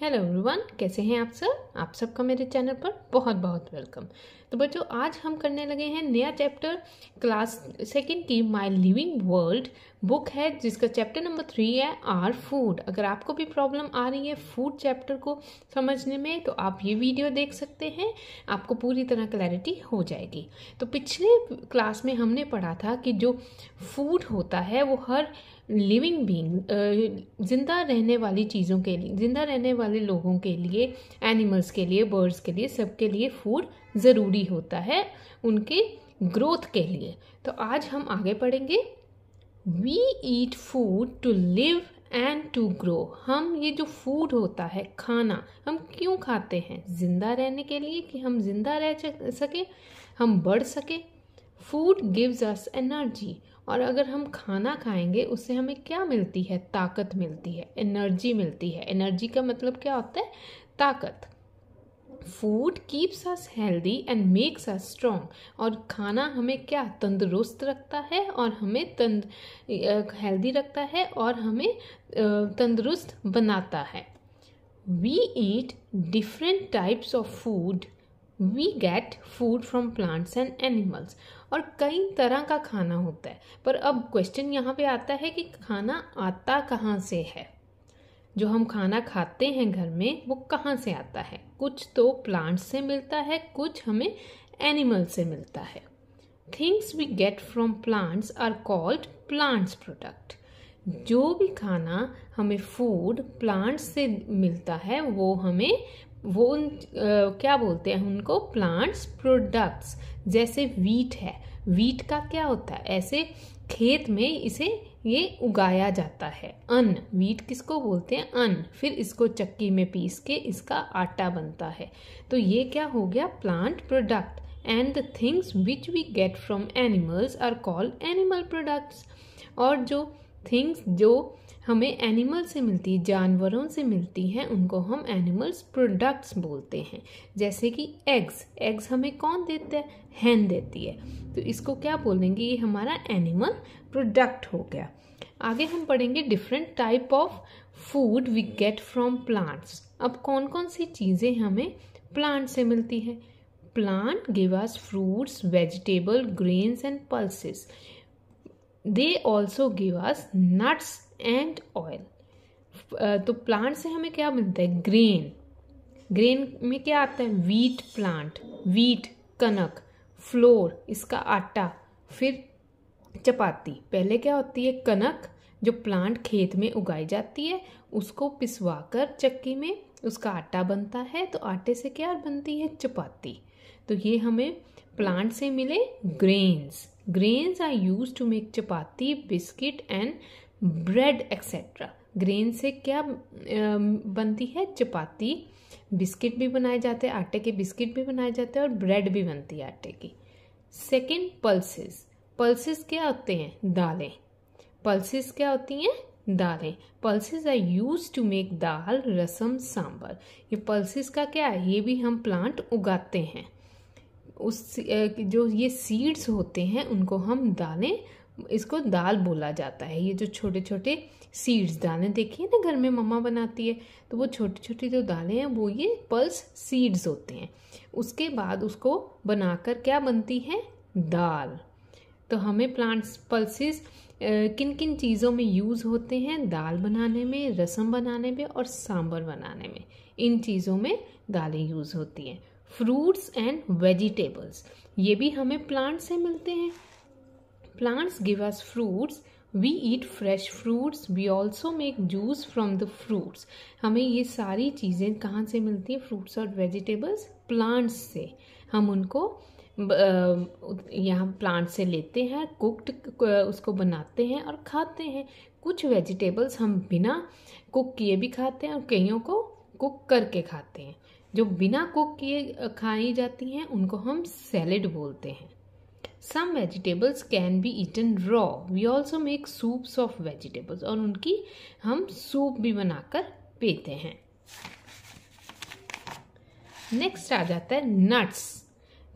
Hello everyone कैसे हैं आप सब आप सबका मेरे चैनल पर बहुत बहुत वेलकम तो बच्चों आज हम करने लगे हैं नया चैप्टर क्लास सेकंड की माय लिविंग वर्ल्ड बुक है जिसका चैप्टर नंबर थ्री है आर फूड अगर आपको भी प्रॉब्लम आ रही है फूड चैप्टर को समझने में तो आप ये वीडियो देख सकते हैं आपको पूरी तरह क्लैरिटी हो जाएगी तो पिछले क्लास में हमने पढ़ा था कि जो फूड होता है वो हर लिविंग बींग जिंदा रहने वाली चीज़ों के लिए जिंदा रहने वाले लोगों के लिए एनिमल्स के लिए बर्ड्स के लिए सबके लिए फूड ज़रूरी होता है उनके ग्रोथ के लिए तो आज हम आगे पढ़ेंगे we eat food to live and to grow हम ये जो फूड होता है खाना हम क्यों खाते हैं ज़िंदा रहने के लिए कि हम ज़िंदा रह सके हम बढ़ सके फूड गिव्स अस एनर्जी और अगर हम खाना खाएंगे उससे हमें क्या मिलती है ताकत मिलती है एनर्जी मिलती है एनर्जी का मतलब क्या होता है ताकत food keeps us healthy and makes us strong और खाना हमें क्या तंदुरुस्त रखता है और हमें तंद हेल्दी रखता है और हमें तंदुरुस्त बनाता है we eat different types of food we get food from plants and animals और कई तरह का खाना होता है पर अब क्वेश्चन यहाँ पे आता है कि खाना आता कहाँ से है जो हम खाना खाते हैं घर में वो कहाँ से आता है कुछ तो प्लांट्स से मिलता है कुछ हमें एनिमल से मिलता है things we get from plants are called plants product जो भी खाना हमें फूड प्लांट्स से मिलता है वो हमें वो उन आ, क्या बोलते हैं उनको प्लांट्स प्रोडक्ट्स जैसे वीट है वीट का क्या होता है ऐसे खेत में इसे ये उगाया जाता है अन्न वीट किसको बोलते हैं अन्न फिर इसको चक्की में पीस के इसका आटा बनता है तो ये क्या हो गया plant product and the things which we get from animals are called animal products और जो थिंग्स जो हमें एनिमल से मिलती जानवरों से मिलती हैं उनको हम एनिमल्स प्रोडक्ट्स बोलते हैं जैसे कि एग्स एग्स हमें कौन देता है हैन देती है तो इसको क्या बोलेंगे ये हमारा एनिमल प्रोडक्ट हो गया आगे हम पढ़ेंगे different type of food we get from plants अब कौन कौन सी चीज़ें हमें प्लांट से मिलती हैं plant give us fruits vegetable grains and pulses they also give us nuts and oil uh, तो प्लांट से हमें क्या मिलता है ग्रेन ग्रेन में क्या आता है वीट प्लांट वीट कनक फ्लोर इसका आटा फिर चपाती पहले क्या होती है कनक जो प्लांट खेत में उगाई जाती है उसको पिसवा कर चक्की में उसका आटा बनता है तो आटे से क्या बनती है चपाती तो ये हमें प्लांट से मिले grains grains are use to make chapati biscuit and bread etcetera grain से क्या बनती है चपाती बिस्किट भी बनाए जाते हैं आटे के बिस्किट भी बनाए जाते हैं और ब्रेड भी बनती है आटे की सेकेंड पल्सेस पल्सेस क्या होते हैं दालें पल्सेस क्या होती हैं दालें pulses are use to make dal rasam sambar ये पल्सेस का क्या है ये भी हम प्लांट उगाते हैं उस जो ये सीड्स होते हैं उनको हम दालें इसको दाल बोला जाता है ये जो छोटे छोटे सीड्स दालें देखिए ना घर में मम्मा बनाती है तो वो छोटी छोटी जो दालें हैं वो ये पल्स सीड्स होते हैं उसके बाद उसको बनाकर क्या बनती है दाल तो हमें प्लांट्स पल्सेस किन किन चीज़ों में यूज़ होते हैं दाल बनाने में रसम बनाने में और सांभर बनाने में इन चीज़ों में दालें यूज़ होती हैं फ्रूट्स एंड वेजिटेबल्स ये भी हमें प्लांट्स से मिलते हैं Plants give us fruits. We eat fresh fruits we also make juice from the fruits हमें ये सारी चीज़ें कहाँ से मिलती हैं फ्रूट्स और वेजिटेबल्स प्लांट्स से हम उनको यहाँ प्लांट से लेते हैं कुकड उसको बनाते हैं और खाते हैं कुछ वेजिटेबल्स हम बिना कुक किए भी खाते हैं और कईयों को कुक करके खाते हैं जो बिना कुक किए खाई जाती हैं उनको हम सैलेड बोलते हैं some vegetables can be eaten raw we also make soups of vegetables और उनकी हम सूप भी बनाकर पीते हैं नेक्स्ट आ जाता है नट्स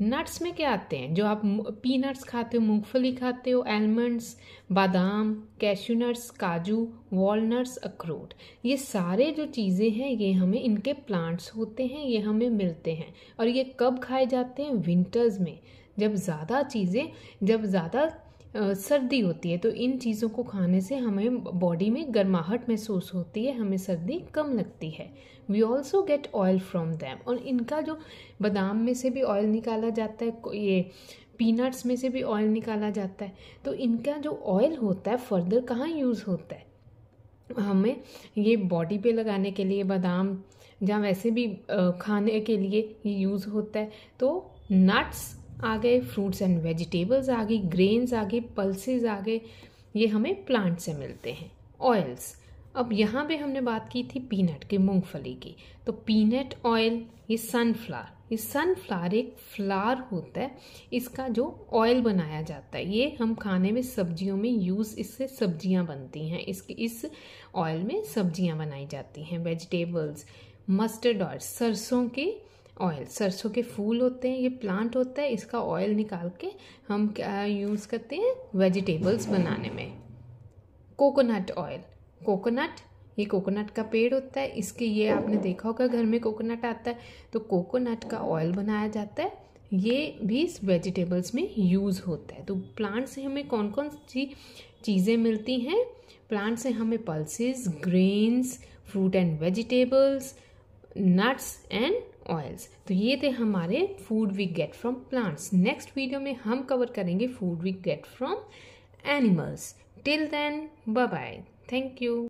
नट्स में क्या आते हैं जो आप पीनट्स खाते हो मूंगफली खाते हो एलमंड्स बादाम कैशू काजू वॉलनट्स अखरोट ये सारे जो चीज़ें हैं ये हमें इनके प्लांट्स होते हैं ये हमें मिलते हैं और ये कब खाए जाते हैं विंटर्स में जब ज़्यादा चीज़ें जब ज़्यादा सर्दी होती है तो इन चीज़ों को खाने से हमें बॉडी में गर्माहट महसूस होती है हमें सर्दी कम लगती है we also get oil from them और इनका जो बादाम में से भी ऑयल निकाला जाता है ये पीनट्स में से भी ऑयल निकाला जाता है तो इनका जो ऑयल होता है फर्दर कहाँ यूज़ होता है हमें ये बॉडी पे लगाने के लिए बादाम जहाँ वैसे भी खाने के लिए ये यूज़ होता है तो नट्स आ गए फ्रूट्स एंड वेजिटेबल्स आ गई ग्रेन्स आ गई पल्सेज आ गए ये हमें प्लांट से मिलते हैं ऑयल्स अब यहाँ पे हमने बात की थी पीनट के मूंगफली की तो पीनट ऑयल ये सनफ्लावर ये सनफ्लावर एक फ्लावर होता है इसका जो ऑयल बनाया जाता है ये हम खाने में सब्जियों में यूज़ इससे सब्जियाँ बनती हैं इस इस ऑयल में सब्जियाँ बनाई जाती हैं वेजिटेबल्स मस्टर्ड ऑयल सरसों के ऑयल सरसों के फूल होते हैं ये प्लांट होता है इसका ऑयल निकाल के हम क्या यूज़ करते हैं वेजिटेबल्स बनाने में कोकोनट ऑयल कोकोनट ये कोकोनट का पेड़ होता है इसके ये आपने देखा होगा घर में कोकोनट आता है तो कोकोनट का ऑयल बनाया जाता है ये भी इस वेजिटेबल्स में यूज़ होता है तो प्लांट से हमें कौन कौन सी चीज़ें मिलती हैं प्लांट से हमें pulses grains fruit and vegetables nuts and oils तो ये थे हमारे food we get from plants next video में हम कवर करेंगे food we get from animals till then bye bye thank you